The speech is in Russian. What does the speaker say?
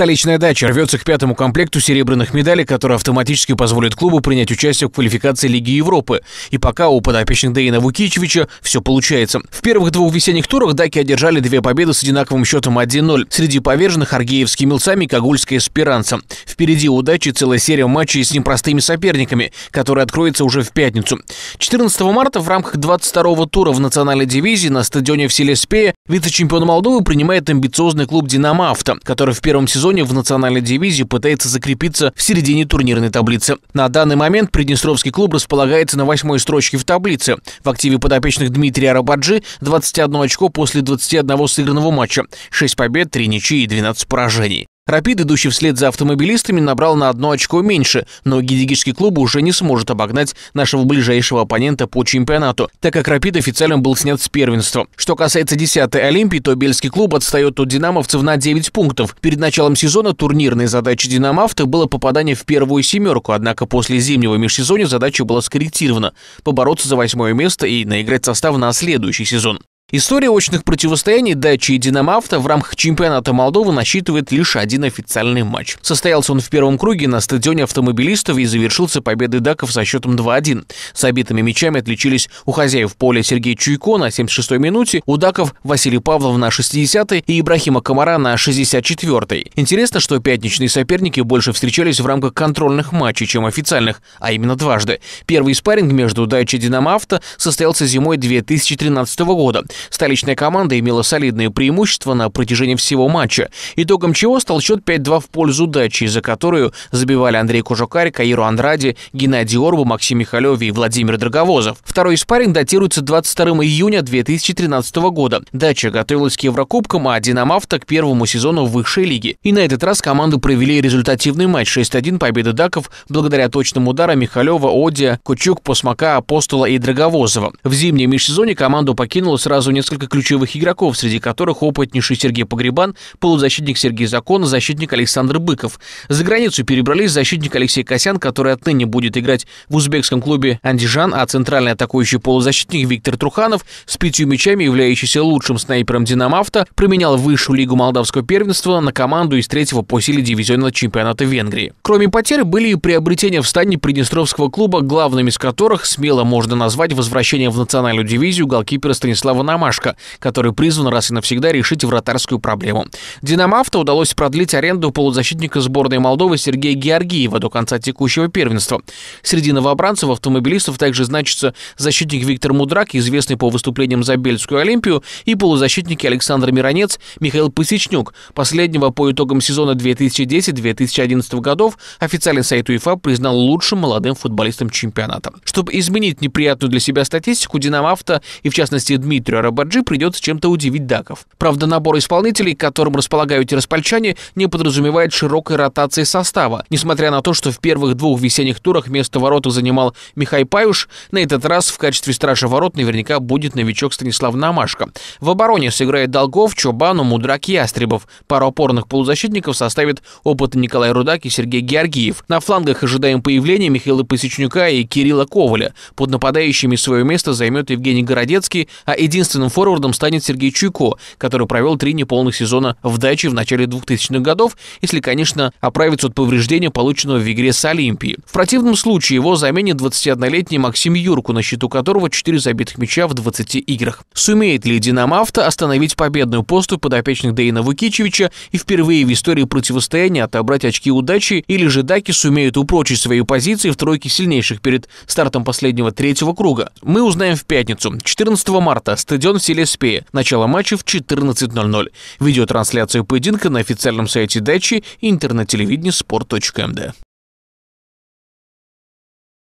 Столичная дача рвется к пятому комплекту серебряных медалей, которые автоматически позволят клубу принять участие в квалификации Лиги Европы. И пока у подопечных Дейна Вукичевича все получается. В первых двух весенних турах даки одержали две победы с одинаковым счетом 1-0. Среди поверженных Аргеевские милцами и Когульская эсперанца. Впереди у целая серия матчей с непростыми соперниками, которые откроются уже в пятницу. 14 марта в рамках 22-го тура в национальной дивизии на стадионе в селе Спея вице-чемпион Молдовы принимает амбициозный клуб «Динамо Авто», который в первом сезоне Херсоне в национальной дивизии пытается закрепиться в середине турнирной таблицы. На данный момент Приднестровский клуб располагается на восьмой строчке в таблице. В активе подопечных Дмитрия Рабаджи 21 очко после 21 сыгранного матча, 6 побед, 3 ничьи и 12 поражений. Рапид, идущий вслед за автомобилистами, набрал на одно очко меньше, но гидигический клуб уже не сможет обогнать нашего ближайшего оппонента по чемпионату, так как Рапид официально был снят с первенства. Что касается 10-й Олимпии, то бельский клуб отстает от динамовцев на 9 пунктов. Перед началом сезона турнирной задачей динамавта было попадание в первую семерку, однако после зимнего межсезонья задача была скорректирована – побороться за восьмое место и наиграть состав на следующий сезон. История очных противостояний Дачи и Динамавто в рамках чемпионата Молдовы насчитывает лишь один официальный матч. Состоялся он в первом круге на стадионе автомобилистов и завершился победой даков со счетом 2-1. С обитыми мячами отличились у хозяев поля Сергей Чуйко на 76-й минуте, у даков Василий Павлов на 60-й и Ибрахима Комара на 64-й. Интересно, что пятничные соперники больше встречались в рамках контрольных матчей, чем официальных, а именно дважды. Первый спарринг между Дачи и Динамавто состоялся зимой 2013 года – Столичная команда имела солидное преимущество на протяжении всего матча, итогом чего стал счет 5-2 в пользу дачи, за которую забивали Андрей Кужукарь, Каиру Андраде, Геннадий Орбу, Максим Михалев и Владимир Драговозов. Второй спарринг датируется 22 июня 2013 года. Дача готовилась к Еврокубкам, а «Динамавто» к первому сезону в высшей лиге. И на этот раз команды провели результативный матч 6-1 победы даков благодаря точным ударам Михалева, Одия, Кучук, Посмака, Апостола и Драговозова. В зимнем межсезоне команду покинуло сразу сразу несколько ключевых игроков, среди которых опытнейший Сергей Погребан, полузащитник Сергей Закон, защитник Александр Быков. За границу перебрались защитник Алексей Косян, который отныне будет играть в узбекском клубе «Андижан», а центральный атакующий полузащитник Виктор Труханов с пятью мячами, являющийся лучшим снайпером «Динамавто», променял высшую лигу молдавского первенства на команду из третьего по силе дивизионного чемпионата Венгрии. Кроме потерь были и приобретения в стане приднестровского клуба, главными из которых смело можно назвать возвращение в национальную дивизию голкипера Станислава Намана, «Ромашка», который призван раз и навсегда решить вратарскую проблему. «Динамавто» удалось продлить аренду полузащитника сборной Молдовы Сергея Георгиева до конца текущего первенства. Среди новобранцев автомобилистов также значится защитник Виктор Мудрак, известный по выступлениям за Бельскую Олимпию, и полузащитники Александр Миронец, Михаил Посечнюк, последнего по итогам сезона 2010-2011 годов официальный сайт УЕФА признал лучшим молодым футболистом чемпионата. Чтобы изменить неприятную для себя статистику, «Динамавто» и в частности Дмитрию Рабаджи придется чем-то удивить даков. Правда, набор исполнителей, которым располагают и распальчане, не подразумевает широкой ротации состава. Несмотря на то, что в первых двух весенних турах место ворота занимал Михай Паюш, на этот раз в качестве стража ворот наверняка будет новичок Станислав Намашко. В обороне сыграет Долгов, Чобану, Мудрак и Ястребов. Пару опорных полузащитников составит опытный Николай Рудак и Сергей Георгиев. На флангах ожидаем появления Михаила Посечнюка и Кирилла Коваля. Под нападающими свое место займет Евгений Городецкий, а единственный Единственным форвардом станет Сергей Чуйко, который провел три неполных сезона в даче в начале 2000-х годов, если, конечно, оправится от повреждения, полученного в игре с Олимпией. В противном случае его заменит 21-летний Максим Юрку, на счету которого 4 забитых мяча в 20 играх. Сумеет ли «Динамо Авто» остановить победную посту подопечных Дейна Вукичевича и впервые в истории противостояния отобрать очки удачи, или же Даки сумеют упрочить свои позиции в тройке сильнейших перед стартом последнего третьего круга? Мы узнаем в пятницу, 14 марта, стадион проведен в Селеспе. Начало матча в 14.00. Видеотрансляция поединка на официальном сайте дачи и интернет-телевидении sport.md.